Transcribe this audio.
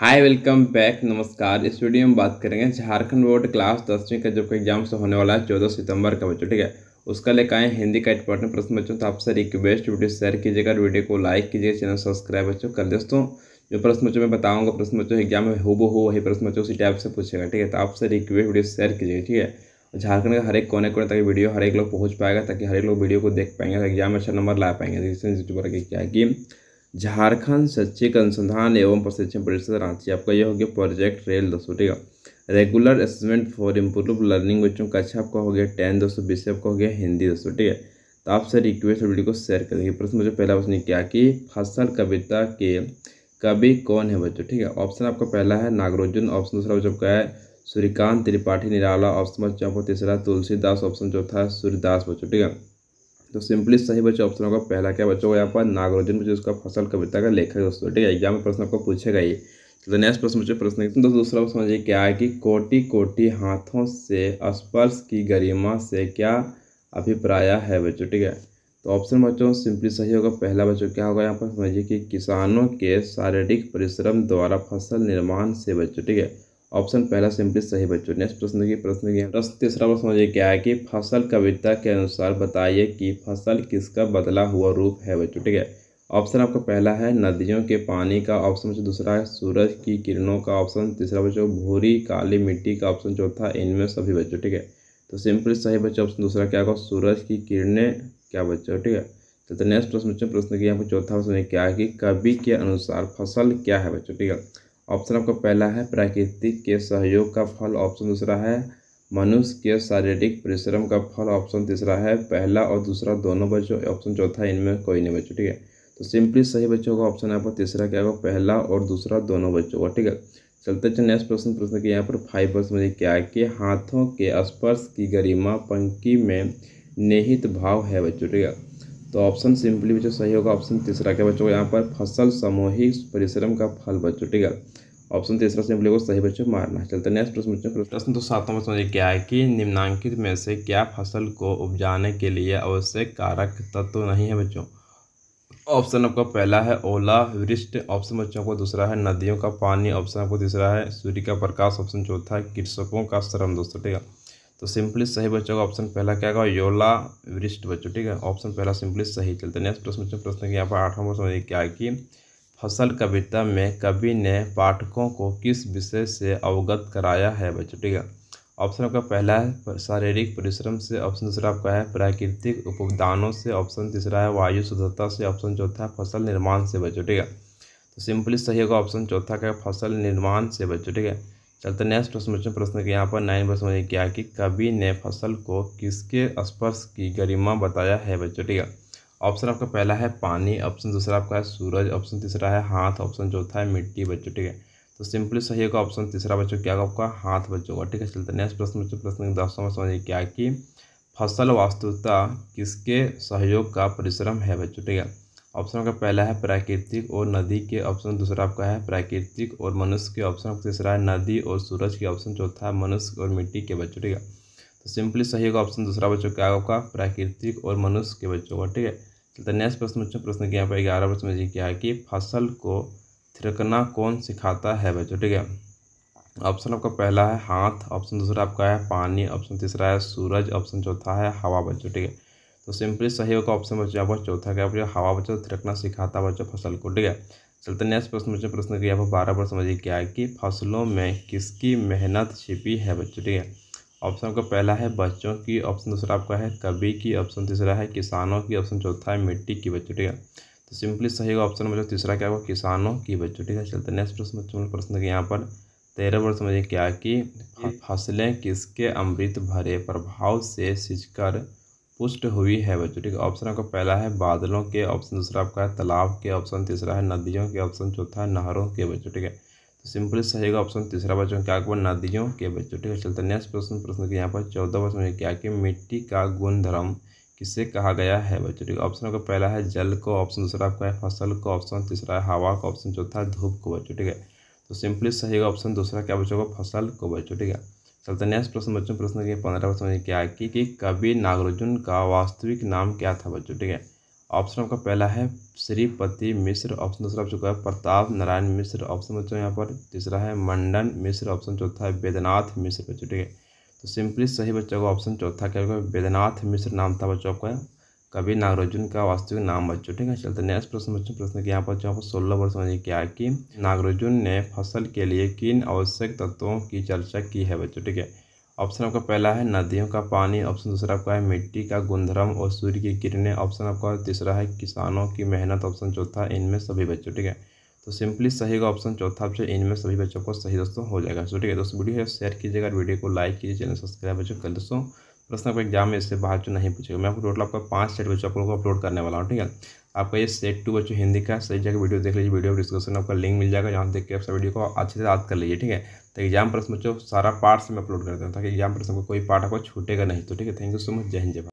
hi welcome back नमस्कार इस video में बात करेंगे झारखंड बोर्ड क्लास दसवीं का जो कि एग्जाम से होने वाला है चौदह सितंबर का बच्चों ठीक है उसका लेकर आए हिंदी का इंपॉर्टेंट प्रश्न बच्चों तो आपसे रिक्वेस्ट वीडियो शेयर कीजिएगा वीडियो को लाइक कीजिएगा चैनल सब्सक्राइब बच्चों कर दोस्तों जो प्रश्न बच्चों में बताऊँगा प्रश्न बच्चों एग्जाम में हो वो हो वही प्रश्न बच्चों उसी टाइप से पूछेगा ठीक है तो आपसे रिक्वेस्ट वीडियो शेयर कीजिएगा ठीक है झारखंड का हर एक कोने कोने तक वीडियो हर एक लोग पहुँच पाएगा ताकि हर एक लोग वीडियो को देख पाएंगे एग्जाम में अच्छा नंबर ला पाएंगे क्या कि झारखंड शैक्षिक अनुसंधान एवं प्रशिक्षण परिषद रांची आपका यह हो गया प्रोजेक्ट रेल दोस्तों ठीक है regular assessment for improve learning बच्चों का अच्छा आपका हो गया टेन दोस्तों विषय आपका हो गया हिंदी दोस्तों ठीक है तो आपसे रिक्वेस्ट वीडियो को शेयर करेंगे प्रश्न मुझे पहला प्रश्न किया कि फसल कविता के कवि कौन है बच्चों ठीक है ऑप्शन आपका पहला है नागरोजुन ऑप्शन दूसरा बच्चों का है सूर्यकांत त्रिपाठी निराला ऑप्शन बच्चों तीसरा तुलसीदास ऑप्शन चौथा है सूर्यदास बच्चों ठीक है तो सिंपली सही बच्चे ऑप्शन होगा पहला क्या बच्चों यहाँ पर नागरोजन बच्चे उसका फसल कविता का लेखक दोस्तों ठीक है एग्जाम में प्रश्न आपको पूछेगा ही तो नेक्स्ट प्रश्न बच्चे प्रश्न दोस्तों दूसरा प्रश्न ये क्या है कि कोटि कोटि हाथों से स्पर्श की गरिमा से क्या अभिप्राय है बच्चों ठीक है तो ऑप्शन बच्चों सिंपली सही होगा पहला बच्चों क्या होगा यहाँ पर समझिए कि किसानों के शारीरिक परिश्रम द्वारा फसल निर्माण से बच्चों ठीक है ऑप्शन पहला सिंपली सही बच्चों नेक्स्ट प्रश्न देखिए प्रश्न देखिए प्रश्न तीसरा प्रश्न मुझे क्या है कि फसल कविता के अनुसार बताइए कि फसल किसका बदला हुआ रूप है बच्चों ठीक है ऑप्शन आपका पहला है नदियों के पानी का ऑप्शन बच्चों दूसरा है सूरज की किरणों का ऑप्शन तीसरा बच्चों भूरी काली मिट्टी का ऑप्शन चौथा इनमें सभी बच्चों ठीक है तो सिंपली सही बच्चों ऑप्शन दूसरा क्या होगा सूरज की किरणें क्या बच्चों ठीक है तो, नेक्स्ट प्रश्न बच्चों प्रश्न देखिए पर चौथा प्रश्न क्या है कि कवि के अनुसार फसल क्या है बच्चों ठीक है ऑप्शन आपका पहला है प्राकृतिक के सहयोग का फल ऑप्शन दूसरा है मनुष्य के शारीरिक परिश्रम का फल ऑप्शन तीसरा है पहला और दूसरा दोनों बच्चों ऑप्शन चौथा इनमें कोई नहीं बच्चों ठीक है तो सिंपली सही बच्चों का ऑप्शन यहाँ पर तीसरा क्या होगा पहला और दूसरा दोनों बच्चों का ठीक है चलते चलते नेक्स्ट प्रश्न प्रश्न के यहाँ पर फाइव प्रश्न मुझे क्या है कि हाथों के स्पर्श की गरिमा पंक्ति में निहित भाव है बच्चों ठीक है तो ऑप्शन सिंपली बच्चों सही होगा ऑप्शन तीसरा क्या बच्चों यहाँ पर फसल सामूहिक परिश्रम का फल बच्चों ठीक है ऑप्शन तीसरा सिंपली को सही बच्चों मारना चलते नेक्स्ट प्रश्न बच्चों प्रश्न तो सातों में समझिए क्या है कि निम्नांकित में से क्या फसल को उपजाने के लिए आवश्यक कारक तत्व तो नहीं है बच्चों ऑप्शन आपका पहला है ओला वृष्ट ऑप्शन बच्चों को दूसरा है नदियों का पानी ऑप्शन आपको तीसरा है सूर्य का प्रकाश ऑप्शन चौथा है कृषकों का श्रम दोस्तों ठीक है तो सिंपली सही बच्चों का ऑप्शन पहला क्या होगा योला वृष्ट बच्चों ठीक है ऑप्शन पहला सिंपली सही चलते नेक्स्ट प्रश्न बच्चों प्रश्न यहाँ पर आठ नंबर समझिए क्या है कि फसल कविता में कवि ने पाठकों को किस विषय से अवगत कराया है बच्चों ठीक है ऑप्शन आपका पहला है शारीरिक परिश्रम से ऑप्शन दूसरा आपका है प्राकृतिक उपदानों से ऑप्शन तीसरा है वायु शुद्धता से ऑप्शन चौथा है फसल निर्माण से बच्चों ठीक है तो सिंपली सही होगा ऑप्शन चौथा का फसल निर्माण से बच्चों ठीक है चलते नेक्स्ट प्रश्न प्रश्न के यहाँ पर नाइन प्रश्न मैंने किया कि कवि ने फसल को किसके स्पर्श की गरिमा बताया है बच्चों ठीक है ऑप्शन आपका पहला है पानी ऑप्शन दूसरा आपका है सूरज ऑप्शन तीसरा है हाथ ऑप्शन चौथा है मिट्टी बच्चों ठीक है तो सिंपली सही होगा ऑप्शन तीसरा बच्चों क्या होगा आपका हाथ बच्चों का ठीक है चलते नेक्स्ट प्रश्न बच्चों प्रश्न दसवा में समझिए क्या कि फसल वास्तुता किसके सहयोग का परिश्रम है बच्चों ठीक है ऑप्शन का पहला है प्राकृतिक और नदी के ऑप्शन दूसरा आपका है प्राकृतिक और मनुष्य के ऑप्शन तीसरा है नदी और सूरज के ऑप्शन चौथा है मनुष्य और मिट्टी के बच्चों ठीक है तो सिंपली सही होगा ऑप्शन दूसरा बच्चों क्या आपका प्राकृतिक और मनुष्य के बच्चों का ठीक है चलते नेक्स्ट प्रश्न बच्चों प्रश्न किया पर ग्यारह प्रश्न जी क्या है कि फसल को थिरकना कौन सिखाता है बच्चों ठीक है ऑप्शन आपका पहला है हाथ ऑप्शन दूसरा आपका है पानी ऑप्शन तीसरा है सूरज ऑप्शन चौथा है हवा बच्चों ठीक है तो सिंपली सही होगा ऑप्शन बच्चों यहाँ पर चौथा क्या बच्चों हवा बच्चों थिरकना सिखाता बच्चों फसल को ठीक है चलते नेक्स्ट प्रश्न बच्चे प्रश्न यहाँ पर बारह पर समझिए क्या है कि फसलों में किसकी मेहनत छिपी है बच्चों ठीक है ऑप्शन आपका पहला है बच्चों की ऑप्शन दूसरा आपका है कभी की ऑप्शन तीसरा है किसानों की ऑप्शन चौथा है मिट्टी की बच्चों ठीक है तो सिंपली सही होगा ऑप्शन बच्चों तीसरा क्या होगा किसानों की बच्चों ठीक है चलते नेक्स्ट प्रश्न बच्चों प्रश्न के यहाँ पर तेरह वर्ष समझिए क्या कि फसलें किसके अमृत भरे प्रभाव से सिंचकर पुष्ट हुई है बच्चों ठीक है ऑप्शन आपका पहला है बादलों के ऑप्शन दूसरा आपका है तालाब के ऑप्शन तीसरा है नदियों के ऑप्शन चौथा है नहरों के बच्चों ठीक है तो सिंपली होगा ऑप्शन तीसरा बच्चों क्या हुआ नदियों के बच्चों ठीक है चलते नेक्स्ट प्रश्न प्रश्न के यहाँ पर चौदह प्रश्न क्या कि मिट्टी का गुणधर्म किसे कहा गया है बच्चों ठीक है ऑप्शन आपका पहला है जल को ऑप्शन दूसरा आपका है फसल को ऑप्शन तीसरा है हवा का ऑप्शन चौथा है धूप को बच्चों ठीक है तो सिंपली सही ऑप्शन दूसरा क्या बच्चों को फसल को बच्चों ठीक है चलते नेक्स्ट प्रश्न बच्चों प्रश्न के पंद्रह प्रश्न क्या है कि, कि कवि नागार्जुन का वास्तविक नाम क्या था बच्चों ठीक है ऑप्शन आपका पहला है श्रीपति मिश्र ऑप्शन दूसरा आप चुका है प्रताप नारायण मिश्र ऑप्शन बच्चों यहाँ पर तीसरा है मंडन मिश्र ऑप्शन चौथा है वेदनाथ मिश्र बच्चों ठीक है तो सिंपली सही बच्चों का ऑप्शन चौथा क्या होगा वेदनाथ मिश्र नाम था बच्चों आपका कवि नागार्जुन का वास्तविक नाम बच्चों ठीक है चलते नेक्स्ट प्रश्न बच्चों प्रश्न यहाँ पर बच्चों सोलह वर्ष समझिए क्या कि नागार्जुन ने फसल के लिए किन आवश्यक तत्वों की चर्चा की है बच्चों ठीक है ऑप्शन आपका पहला है नदियों का पानी ऑप्शन दूसरा आपका है मिट्टी का गुंधरम और सूर्य की किरणें ऑप्शन आपका तीसरा है किसानों की मेहनत ऑप्शन चौथा इनमें सभी बच्चों ठीक है तो सिंपली सही का ऑप्शन चौथा ऑप्शन इनमें सभी बच्चों को सही दोस्तों हो जाएगा तो ठीक है दोस्तों वीडियो है शेयर कीजिएगा वीडियो को लाइक कीजिए चैनल सब्सक्राइब बच्चों कल दोस्तों प्रश्न आपको एग्जाम में इससे बाहर जो नहीं पूछेगा मैं आपको टोटल आपका पाँच सेट बच्चों आप लोगों को अपलोड करने वाला हूँ ठीक है आपका ये सेट टू बच्चों हिंदी का सही जगह वीडियो देख लीजिए वीडियो में आपका लिंक मिल जाएगा जहाँ देख के आप सब वीडियो को अच्छे से याद कर लीजिए ठीक है तो एग्जाम प्रश्न बच्चों सारा पार्ट से मैं अपलोड करता हूँ ताकि एग्जाम प्रश्न कोई पार्ट आपको छूटेगा नहीं तो ठीक है थैंक यू सो मच जय हिंद जय